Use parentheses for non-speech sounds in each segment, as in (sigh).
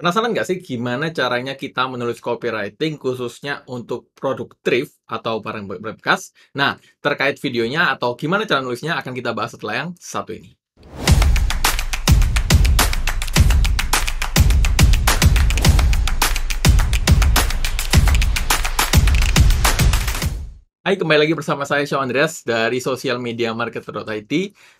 Penasaran nggak sih gimana caranya kita menulis copywriting khususnya untuk produk thrift atau barang bekas? Nah, terkait videonya atau gimana cara nulisnya akan kita bahas setelah yang satu ini. Hai, kembali lagi bersama saya Shaw Andreas dari Social Media Marketer.it,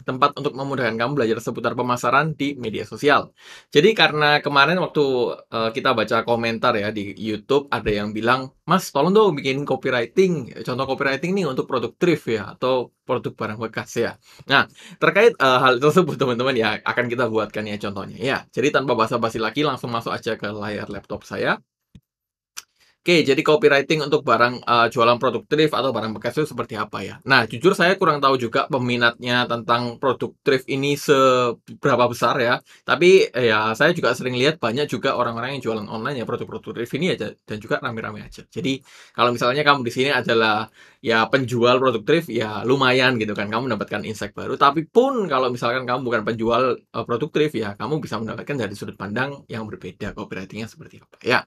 tempat untuk memudahkan kamu belajar seputar pemasaran di media sosial. Jadi karena kemarin waktu uh, kita baca komentar ya di YouTube ada yang bilang, "Mas, tolong dong bikin copywriting, contoh copywriting nih untuk produk thrift ya atau produk barang bekas ya." Nah, terkait uh, hal tersebut (laughs) teman-teman ya akan kita buatkan ya contohnya ya. Jadi tanpa basa-basi lagi langsung masuk aja ke layar laptop saya. Oke, jadi copywriting untuk barang uh, jualan produk thrift atau barang bekas itu seperti apa ya? Nah, jujur saya kurang tahu juga peminatnya tentang produk thrift ini seberapa besar ya. Tapi eh, ya saya juga sering lihat banyak juga orang-orang yang jualan online ya produk-produk thrift ini aja dan juga rame-rame aja. Jadi kalau misalnya kamu di sini adalah ya penjual produk thrift ya lumayan gitu kan kamu mendapatkan insight baru. Tapi pun kalau misalkan kamu bukan penjual uh, produk thrift ya kamu bisa mendapatkan dari sudut pandang yang berbeda copywritingnya seperti apa ya.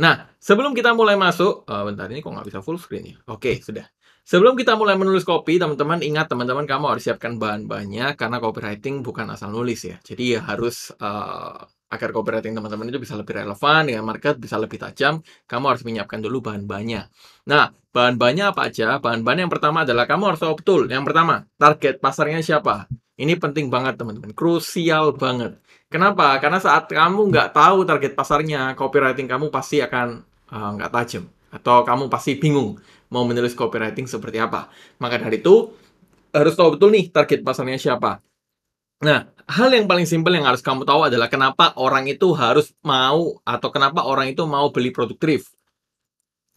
Nah, sebelum kita mulai masuk, uh, bentar ini kok nggak bisa full screen ya? Oke, okay, sudah. Sebelum kita mulai menulis kopi teman-teman ingat teman-teman kamu harus siapkan bahan-bahannya karena copywriting bukan asal nulis ya. Jadi ya harus uh, agar copywriting teman-teman itu bisa lebih relevan dengan market, bisa lebih tajam, kamu harus menyiapkan dulu bahan-bahannya. Nah, bahan-bahannya apa aja? Bahan-bahan yang pertama adalah kamu harus tahu betul. Yang pertama, target pasarnya siapa? Ini penting banget teman-teman, krusial banget. Kenapa? Karena saat kamu nggak tahu target pasarnya, copywriting kamu pasti akan uh, nggak tajam. Atau kamu pasti bingung mau menulis copywriting seperti apa. Maka dari itu, harus tahu betul nih target pasarnya siapa. Nah, hal yang paling simpel yang harus kamu tahu adalah kenapa orang itu harus mau atau kenapa orang itu mau beli produk thrift.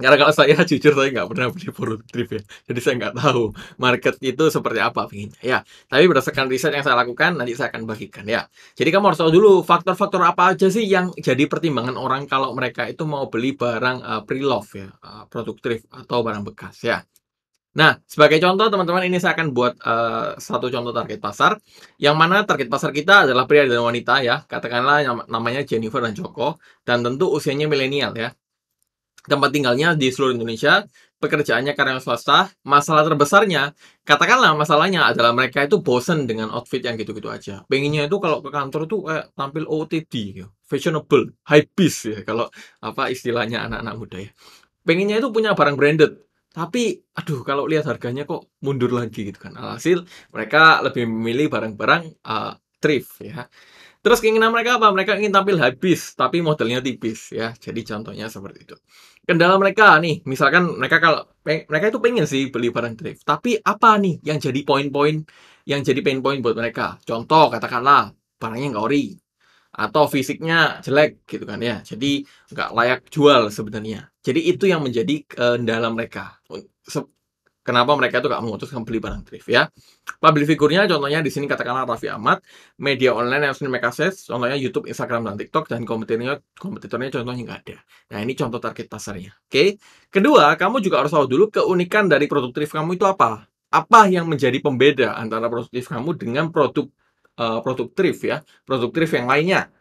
Karena kalau saya jujur saya nggak pernah beli produk Trip ya. Jadi saya nggak tahu market itu seperti apa pengennya ya. Tapi berdasarkan riset yang saya lakukan nanti saya akan bagikan ya. Jadi kamu harus tahu dulu faktor-faktor apa aja sih yang jadi pertimbangan orang kalau mereka itu mau beli barang uh, pre-love ya, uh, produk thrift atau barang bekas ya. Nah, sebagai contoh teman-teman ini saya akan buat uh, satu contoh target pasar yang mana target pasar kita adalah pria dan wanita ya. Katakanlah namanya Jennifer dan Joko dan tentu usianya milenial ya tempat tinggalnya di seluruh Indonesia, pekerjaannya karyawan swasta, masalah terbesarnya, katakanlah masalahnya adalah mereka itu bosen dengan outfit yang gitu-gitu aja. Pengennya itu kalau ke kantor tuh kayak tampil OOTD, gitu, fashionable, high piece ya, kalau apa istilahnya anak-anak muda ya. Pengennya itu punya barang branded, tapi aduh kalau lihat harganya kok mundur lagi gitu kan. Alhasil mereka lebih memilih barang-barang uh, thrift ya. Terus keinginan mereka apa? Mereka ingin tampil habis, tapi modelnya tipis ya. Jadi contohnya seperti itu. Kendala mereka nih, misalkan mereka kalau mereka itu pengen sih beli barang drift, tapi apa nih yang jadi poin-poin yang jadi pain point buat mereka? Contoh katakanlah barangnya nggak ori atau fisiknya jelek gitu kan ya. Jadi nggak layak jual sebenarnya. Jadi itu yang menjadi kendala mereka. Kenapa mereka itu gak memutuskan beli barang thrift ya? Public figurnya contohnya di sini katakanlah Raffi Ahmad, media online yang sering make ses, contohnya YouTube, Instagram, dan TikTok, dan kompetitornya, kompetitornya contohnya nggak ada. Nah ini contoh target pasarnya. Oke, okay? kedua kamu juga harus tahu dulu keunikan dari produk thrift kamu itu apa. Apa yang menjadi pembeda antara produk thrift kamu dengan produk uh, produk thrift ya, produk thrift yang lainnya.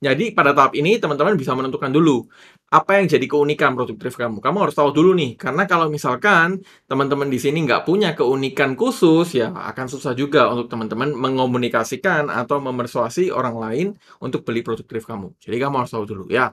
Jadi pada tahap ini teman-teman bisa menentukan dulu apa yang jadi keunikan produk drift kamu. Kamu harus tahu dulu nih, karena kalau misalkan teman-teman di sini nggak punya keunikan khusus, ya akan susah juga untuk teman-teman mengomunikasikan atau memersuasi orang lain untuk beli produk drift kamu. Jadi kamu harus tahu dulu ya.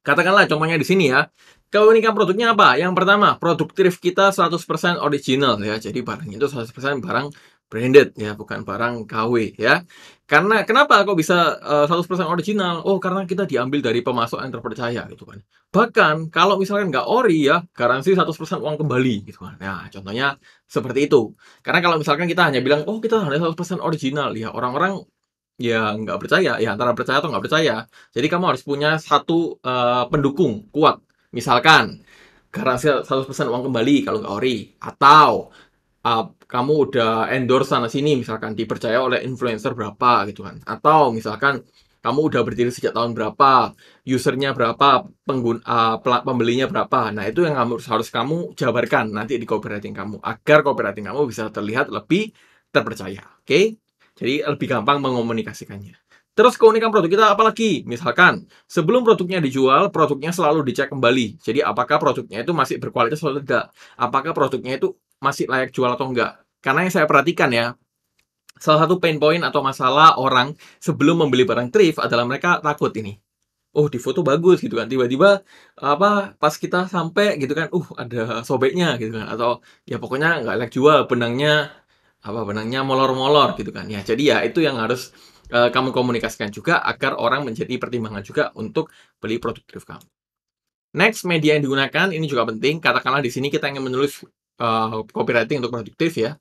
Katakanlah contohnya di sini ya. Keunikan produknya apa? Yang pertama, produk drift kita 100% original ya. Jadi barangnya itu 100% barang branded ya bukan barang KW ya karena kenapa kok bisa uh, eh, 100% original oh karena kita diambil dari pemasok yang terpercaya gitu kan bahkan kalau misalkan nggak ori ya garansi 100% uang kembali gitu kan nah contohnya seperti itu karena kalau misalkan kita hanya bilang oh kita hanya 100% original ya orang-orang ya nggak percaya ya antara percaya atau nggak percaya jadi kamu harus punya satu uh, pendukung kuat misalkan garansi 100% uang kembali kalau nggak ori atau uh, kamu udah endorse sana sini misalkan dipercaya oleh influencer berapa gitu kan atau misalkan kamu udah berdiri sejak tahun berapa usernya berapa pengguna uh, pembelinya berapa nah itu yang harus harus kamu jabarkan nanti di copywriting kamu agar copywriting kamu bisa terlihat lebih terpercaya oke okay? jadi lebih gampang mengomunikasikannya Terus keunikan produk kita apalagi? Misalkan, sebelum produknya dijual, produknya selalu dicek kembali. Jadi, apakah produknya itu masih berkualitas atau tidak? Apakah produknya itu masih layak jual atau enggak? Karena yang saya perhatikan ya, salah satu pain point atau masalah orang sebelum membeli barang thrift adalah mereka takut ini. Oh, di foto bagus gitu kan. Tiba-tiba apa pas kita sampai gitu kan, uh ada sobeknya gitu kan atau ya pokoknya nggak enak jual benangnya apa benangnya molor-molor gitu kan. Ya, jadi ya itu yang harus uh, kamu komunikasikan juga agar orang menjadi pertimbangan juga untuk beli produk thrift kamu. Next, media yang digunakan ini juga penting. Katakanlah di sini kita ingin menulis uh, copywriting untuk produktif ya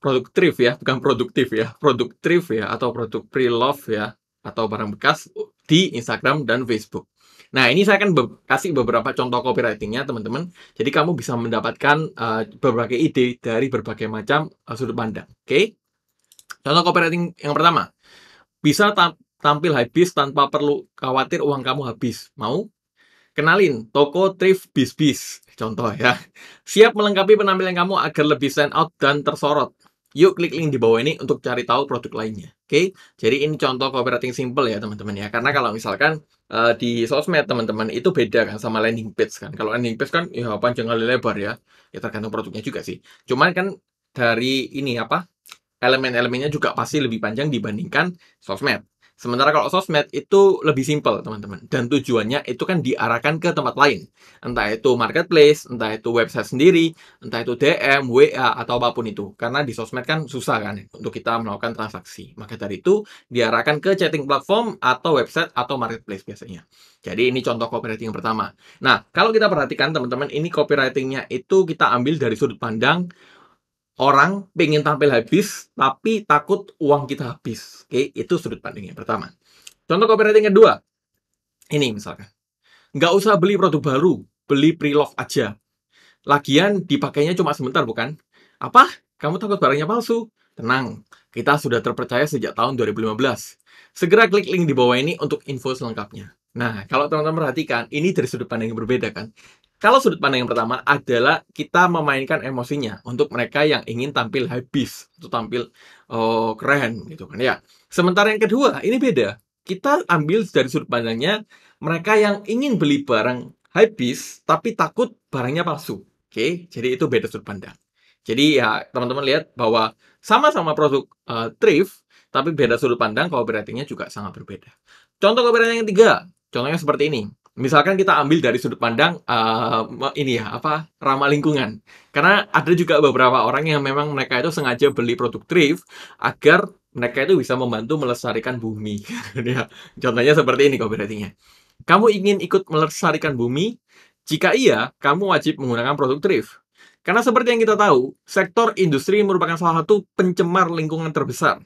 produktif ya bukan produktif ya produktif ya atau produk pre-love ya atau barang bekas di Instagram dan Facebook. Nah ini saya akan be kasih beberapa contoh copywritingnya teman-teman. Jadi kamu bisa mendapatkan uh, berbagai ide dari berbagai macam uh, sudut pandang. Oke? Okay? Contoh copywriting yang pertama bisa tampil habis tanpa perlu khawatir uang kamu habis. Mau? Kenalin, toko thrift bis-bis, contoh ya. Siap melengkapi penampilan kamu agar lebih stand out dan tersorot. Yuk klik link di bawah ini untuk cari tahu produk lainnya. Oke, okay? jadi ini contoh copywriting simple ya teman-teman ya. Karena kalau misalkan uh, di sosmed teman-teman itu beda kan sama landing page kan. Kalau landing page kan ya panjang kali lebar ya. Ya tergantung produknya juga sih. Cuman kan dari ini apa? Elemen-elemennya juga pasti lebih panjang dibandingkan sosmed. Sementara kalau sosmed itu lebih simpel, teman-teman. Dan tujuannya itu kan diarahkan ke tempat lain. Entah itu marketplace, entah itu website sendiri, entah itu DM, WA, atau apapun itu. Karena di sosmed kan susah kan untuk kita melakukan transaksi. Maka dari itu diarahkan ke chatting platform atau website atau marketplace biasanya. Jadi ini contoh copywriting yang pertama. Nah, kalau kita perhatikan teman-teman, ini copywritingnya itu kita ambil dari sudut pandang orang pengen tampil habis tapi takut uang kita habis. Oke, itu sudut pandang yang pertama. Contoh copywriting kedua. Ini misalkan. Nggak usah beli produk baru, beli pre aja. Lagian dipakainya cuma sebentar bukan? Apa? Kamu takut barangnya palsu? Tenang, kita sudah terpercaya sejak tahun 2015. Segera klik link di bawah ini untuk info selengkapnya. Nah, kalau teman-teman perhatikan, ini dari sudut pandang yang berbeda kan. Kalau sudut pandang yang pertama adalah kita memainkan emosinya untuk mereka yang ingin tampil habis atau tampil oh, keren gitu kan ya. Sementara yang kedua ini beda. Kita ambil dari sudut pandangnya mereka yang ingin beli barang habis tapi takut barangnya palsu. Oke, jadi itu beda sudut pandang. Jadi ya teman-teman lihat bahwa sama-sama produk uh, thrift tapi beda sudut pandang kalau copywritingnya juga sangat berbeda. Contoh copywriting yang ketiga, Contohnya seperti ini. Misalkan kita ambil dari sudut pandang uh, ini ya apa ramah lingkungan. Karena ada juga beberapa orang yang memang mereka itu sengaja beli produk thrift agar mereka itu bisa membantu melestarikan bumi. (laughs) Ya, contohnya seperti ini kok Kamu ingin ikut melestarikan bumi? Jika iya, kamu wajib menggunakan produk thrift. Karena seperti yang kita tahu, sektor industri merupakan salah satu pencemar lingkungan terbesar.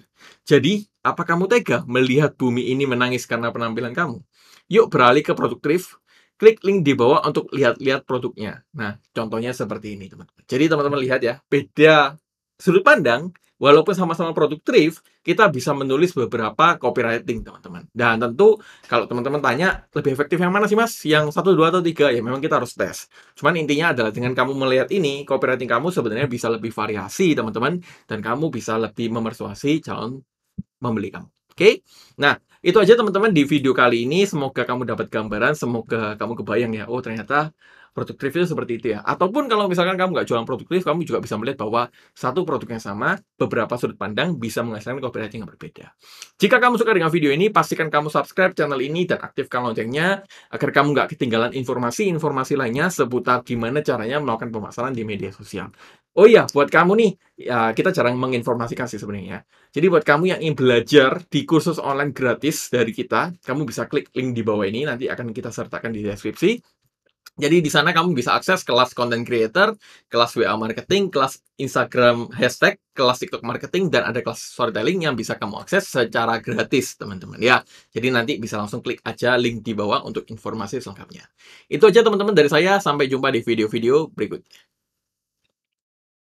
Jadi, apa kamu tega melihat bumi ini menangis karena penampilan kamu? Yuk beralih ke produk Trif, Klik link di bawah untuk lihat-lihat produknya. Nah, contohnya seperti ini, teman-teman. Jadi teman-teman lihat ya, beda sudut pandang, walaupun sama-sama produk Trif, kita bisa menulis beberapa copywriting, teman-teman. Dan tentu kalau teman-teman tanya, lebih efektif yang mana sih, Mas? Yang satu, dua, atau tiga? Ya memang kita harus tes. Cuman intinya adalah dengan kamu melihat ini, copywriting kamu sebenarnya bisa lebih variasi, teman-teman. Dan kamu bisa lebih memersuasi calon membeli kamu. Oke? Okay? Nah, itu aja teman-teman di video kali ini. Semoga kamu dapat gambaran, semoga kamu kebayang ya. Oh, ternyata itu seperti itu ya. Ataupun kalau misalkan kamu nggak jualan produktif, kamu juga bisa melihat bahwa satu produk yang sama, beberapa sudut pandang bisa menghasilkan copywriting yang berbeda. Jika kamu suka dengan video ini, pastikan kamu subscribe channel ini dan aktifkan loncengnya agar kamu nggak ketinggalan informasi-informasi lainnya seputar gimana caranya melakukan pemasaran di media sosial. Oh iya, buat kamu nih, ya kita jarang menginformasikan sih sebenarnya. Ya. Jadi buat kamu yang ingin belajar di kursus online gratis dari kita, kamu bisa klik link di bawah ini, nanti akan kita sertakan di deskripsi. Jadi di sana kamu bisa akses kelas content creator, kelas WA marketing, kelas Instagram hashtag, kelas TikTok marketing, dan ada kelas storytelling yang bisa kamu akses secara gratis, teman-teman. Ya, jadi nanti bisa langsung klik aja link di bawah untuk informasi selengkapnya. Itu aja teman-teman dari saya. Sampai jumpa di video-video berikutnya.